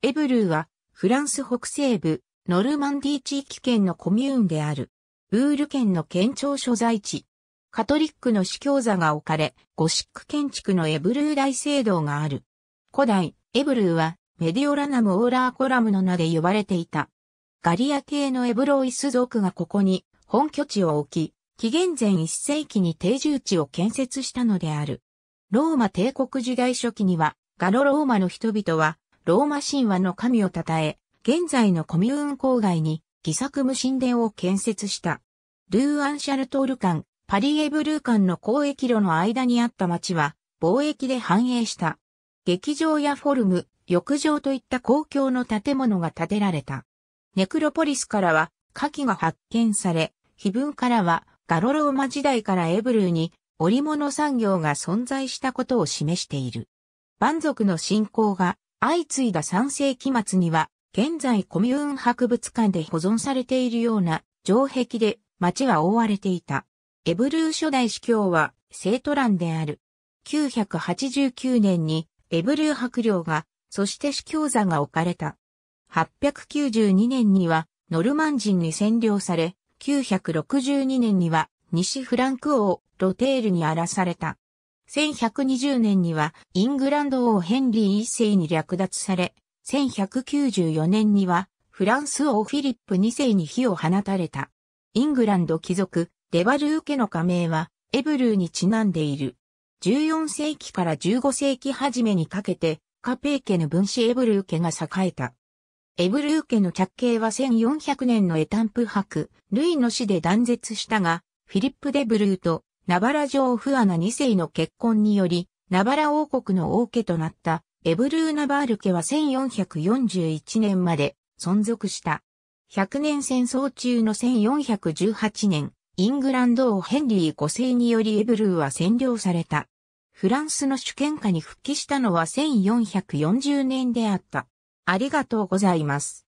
エブルーは、フランス北西部、ノルマンディ地域圏のコミューンである、ブール県の県庁所在地。カトリックの司教座が置かれ、ゴシック建築のエブルー大聖堂がある。古代、エブルーは、メディオラナム・オーラーコラムの名で呼ばれていた。ガリア系のエブロイス族がここに本拠地を置き、紀元前1世紀に定住地を建設したのである。ローマ帝国時代初期には、ガロローマの人々はローマ神話の神を称え、現在のコミューン郊外に偽作無神殿を建設した。ルーアンシャルトール間、パリエブルー間の交易路の間にあった町は、貿易で繁栄した。劇場やフォルム、浴場といった公共の建物が建てられた。ネクロポリスからは火器が発見され、碑文からはガロローマ時代からエブルーに織物産業が存在したことを示している。蛮族の信仰が相次いだ3世紀末には、現在コミューン博物館で保存されているような城壁で町は覆われていた。エブルー初代司教は聖トランである。989年にエブルー伯領が、そして司教座が置かれた。892年にはノルマン人に占領され、962年には西フランク王ロテールに荒らされた。1120年にはイングランド王ヘンリー一世に略奪され、1194年にはフランス王フィリップ二世に火を放たれた。イングランド貴族、デバルー家の加盟はエブルーにちなんでいる。14世紀から15世紀初めにかけて、カペー家の分子エブルー家が栄えた。エブルー家の着刑は1400年のエタンプ博、ルイの死で断絶したが、フィリップ・デブルーとナバラ城フアナ2世の結婚により、ナバラ王国の王家となったエブルーナバール家は1441年まで存続した。100年戦争中の1418年、イングランド王ヘンリー5世によりエブルーは占領された。フランスの主権下に復帰したのは1440年であった。ありがとうございます。